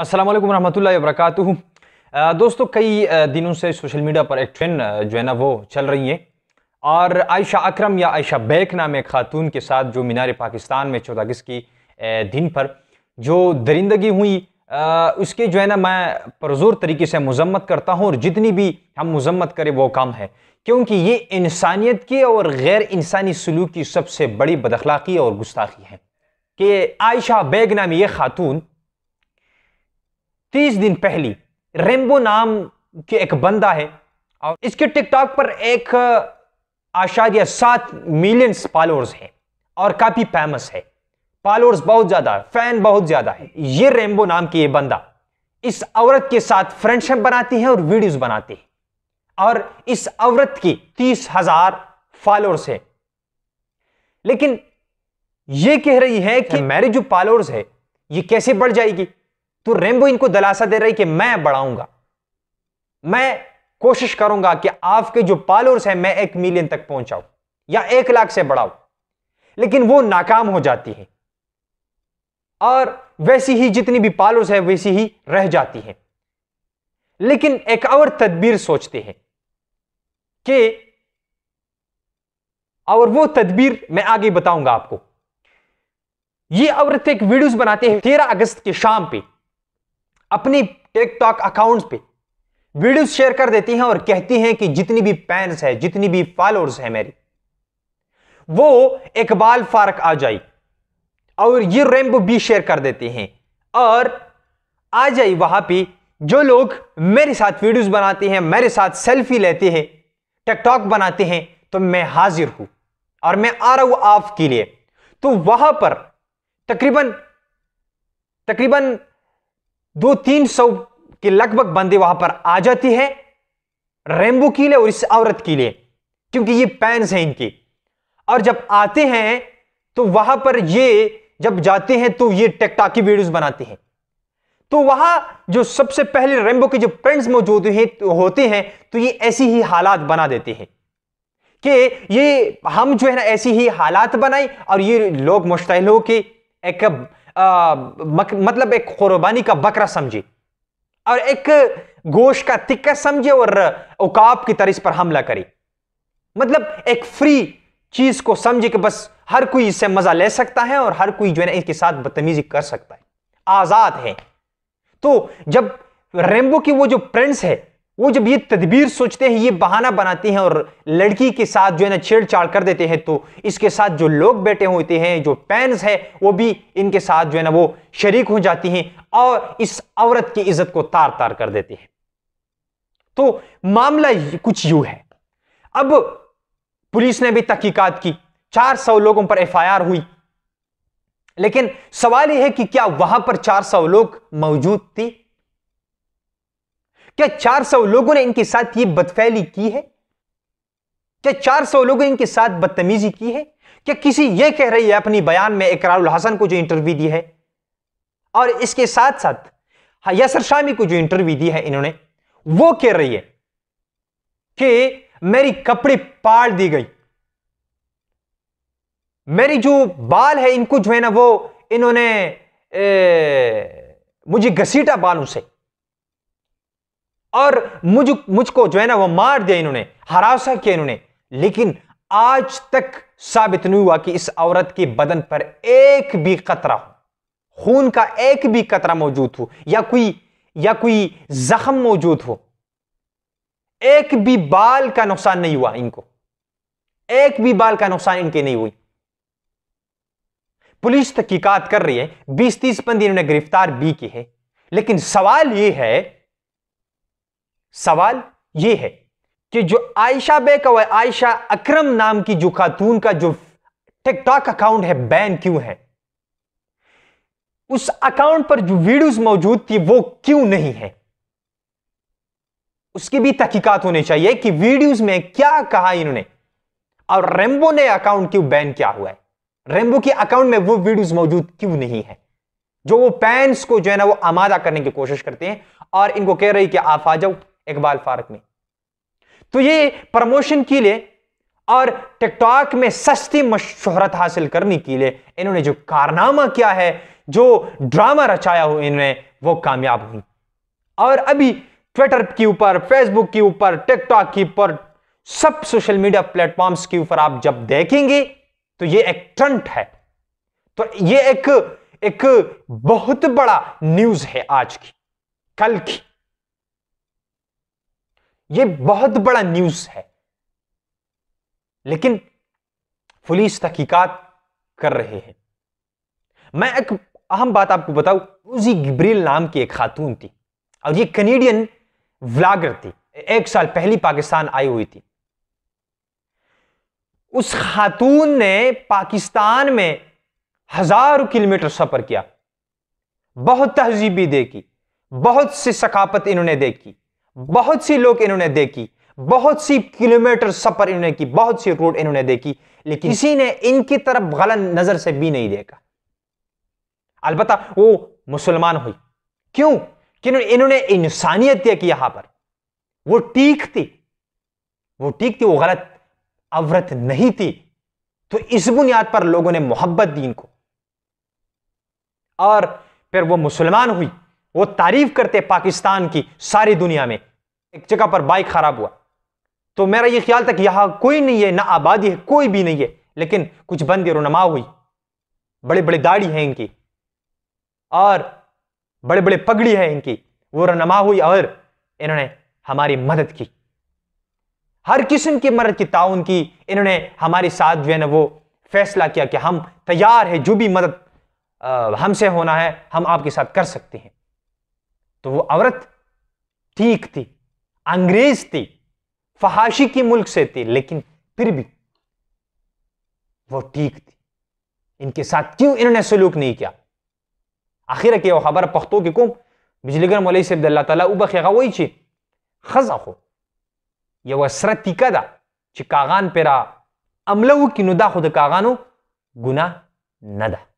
असलम वालेकुम वरक दोस्तों कई uh, दिनों से सोशल मीडिया पर एक ट्रेंड uh, जो है ना वो चल रही है और आयशा अकरम या आयशा बैक नाम एक खातून के साथ जो मीनार पाकिस्तान में चौदह अगस्त की uh, दिन पर जो दरिंदगी हुई उसके जो है ना मैं प्रजोर तरीके से मजम्मत करता हूँ और जितनी भी हम मजम्मत करें वो कम है क्योंकि ये इंसानियत की और गैर इंसानी सलूक की सबसे बड़ी बदखलाकी और गुस्ताखी है कि आयशा बैग नामी ये खातून तीस दिन पहली रेम्बो नाम के एक बंदा है और इसके टिकटॉक पर एक या सात मिलियन फॉलोअर्स हैं और काफ़ी फेमस है फॉलोअर्स बहुत ज़्यादा फैन बहुत ज़्यादा है ये रेम्बो नाम की ये बंदा इस औरत के साथ फ्रेंडशिप बनाती है और वीडियोस बनाती है और इस औरत की तीस हजार फॉलोअर्स है लेकिन ये कह रही है कि मेरे हाँ। जो फॉलोअर्स है ये कैसे बढ़ जाएगी तो रेमबो इनको दिलासा दे रही कि मैं बढ़ाऊंगा मैं कोशिश करूंगा कि आपके जो पालोर्स हैं मैं एक मिलियन तक पहुंचाऊं या एक लाख से बढ़ाऊ लेकिन वो नाकाम हो जाती है और वैसी ही जितनी भी पालोर्स है वैसी ही रह जाती है लेकिन एक और तदबीर सोचते हैं कि और वो तदबीर मैं आगे बताऊंगा आपको ये औरत एक वीडियोस बनाते हैं तेरह अगस्त के शाम पे अपनी टिकटॉक अकाउंट्स पे वीडियो शेयर कर देती हैं और कहती हैं कि जितनी भी फैंस है जितनी भी फॉलोअर्स है मेरी वो इकबाल फारक आ जाए और ये रेम्बो भी शेयर कर देती हैं और आ जाए वहां पे जो लोग मेरे साथ वीडियोस बनाते हैं मेरे साथ सेल्फी लेते हैं टिकटॉक बनाते हैं तो मैं हाजिर हूं और मैं आ रहा हूं आपके लिए तो वहां पर तकरीबन तकरीबन दो तीन सौ के लगभग बंदे वहां पर आ जाती है रेम्बो के लिए और इस औरत के लिए क्योंकि ये पैंस हैं इनके और जब आते हैं तो वहां पर ये जब जाते हैं तो ये टेकटाकी वीडियोस बनाते हैं तो वहां जो सबसे पहले रेम्बो के जो फ्रेंड्स मौजूद हैं होते हैं तो ये ऐसी ही हालात बना देते हैं कि ये हम जो है ना ऐसी ही हालात बनाए और ये लोग मुश्तिल हो के एक मक, मतलब एक कुर्बानी का बकरा समझे और एक गोश का तिक्का समझे और उकाब की तरह इस पर हमला करे मतलब एक फ्री चीज को समझे कि बस हर कोई इससे मजा ले सकता है और हर कोई जो है ना इसके साथ बदतमीजी कर सकता है आजाद है तो जब रेमबो की वो जो प्रिंस है वो जब ये तदबीर सोचते हैं ये बहाना बनाते हैं और लड़की के साथ जो है ना छेड़छाड़ कर देते हैं तो इसके साथ जो लोग बैठे होते हैं जो फैंस है वो भी इनके साथ जो है ना वो शरीक हो जाती हैं और इस औरत की इज्जत को तार तार कर देते हैं तो मामला कुछ यूं है अब पुलिस ने भी तहकीकात की चार सौ लोगों पर एफआईआर हुई लेकिन सवाल यह है कि क्या वहां पर चार सौ लोग मौजूद थी क्या 400 लोगों ने इनके साथ ये बदफैली की है क्या 400 लोगों ने इनके साथ बदतमीजी की है क्या किसी ये कह रही है अपनी बयान में इकरारुल हसन को जो इंटरव्यू दी है और इसके साथ साथ हाँ, यासर शामी को जो इंटरव्यू दी है इन्होंने वो कह रही है कि मेरी कपड़े पाड़ दी गई मेरी जो बाल है इनको जो है ना वो इन्होंने ए, मुझे घसीटा बालों से और मुझ मुझको जो है ना वो मार दिया इन्होंने हरासा किया इन्होंने लेकिन आज तक साबित नहीं हुआ कि इस औरत के बदन पर एक भी कतरा हो खून का एक भी कतरा मौजूद हो या कोई या कोई जख्म मौजूद हो एक भी बाल का नुकसान नहीं हुआ इनको एक भी बाल का नुकसान इनके नहीं हुई पुलिस तहकीकात कर रही है बीस तीस बंदी इन्होंने गिरफ्तार भी की है लेकिन सवाल यह है सवाल यह है कि जो आयशा बेक और आयशा अकरम नाम की जो खातून का जो टिकटॉक अकाउंट है बैन क्यों है उस अकाउंट पर जो वीडियोस मौजूद थी वो क्यों नहीं है उसकी भी तहकीकत होनी चाहिए कि वीडियोस में क्या कहा इन्होंने और रेम्बो ने अकाउंट क्यों बैन किया हुआ है रेम्बो के अकाउंट में वो वीडियोस मौजूद क्यों नहीं है जो वो पैंस को जो है ना वो आमादा करने की कोशिश करते हैं और इनको कह रही कि आप आ जाओ इकबाल फारक में तो ये प्रमोशन के लिए और टिकटॉक में सस्ती शोहरत हासिल करने के लिए इन्होंने जो कारनामा किया है जो ड्रामा रचाया हो इन्होंने वो कामयाब हुई और अभी ट्विटर के ऊपर फेसबुक के ऊपर टिकटॉक के ऊपर सब सोशल मीडिया प्लेटफॉर्म्स के ऊपर आप जब देखेंगे तो ये एक ट्रंट है तो ये एक एक बहुत बड़ा न्यूज है आज की कल की ये बहुत बड़ा न्यूज है लेकिन पुलिस तहकीकात कर रहे हैं मैं एक अहम बात आपको बताऊं रोजी गिब्रिल नाम की एक खातून थी और ये कनेडियन व्लागर थी एक साल पहली पाकिस्तान आई हुई थी उस खातून ने पाकिस्तान में हजारों किलोमीटर सफर किया बहुत तहजीबी देखी बहुत सी सकाफत इन्होंने देखी बहुत सी लोग इन्होंने देखी बहुत सी किलोमीटर सफर इन्होंने की बहुत सी रूट इन्होंने देखी लेकिन किसी ने इनकी तरफ गलत नजर से भी नहीं देखा अलबत् वो मुसलमान हुई क्यों इन्होंने इंसानियत देखी यहां पर वो ठीक थी वो ठीक थी वो गलत अवरत नहीं थी तो इस बुनियाद पर लोगों ने मोहब्बत दी इनको और फिर वो मुसलमान हुई वो तारीफ करते पाकिस्तान की सारी दुनिया में एक जगह पर बाइक खराब हुआ तो मेरा ये ख्याल था कि यहां कोई नहीं है ना आबादी है कोई भी नहीं है लेकिन कुछ बंदी रुनमा हुई बड़े बड़े दाढ़ी हैं इनकी और बड़े बड़े पगड़ी है इनकी वो रनमा हुई और इन्होंने हमारी मदद की हर किस्म की मदद की ताउन की इन्होंने हमारे साथ जो है ना वो फैसला किया कि हम तैयार है जो भी मदद हमसे होना है हम आपके साथ कर सकते हैं तो वो औरत ठीक थी अंग्रेज थी फहाशी की मुल्क से थी लेकिन फिर भी वो ठीक थी इनके साथ क्यों इन्होंने सलूक नहीं किया आखिर के वो खबर पख्तो की कुम बिजलीगर मौलई से अब्दुल्ला तला उबखेगा वही छी खजा हो ये वह सर तीका दा ची कागान पेरा अमलव की नुदा खुद कागानो गुना नदा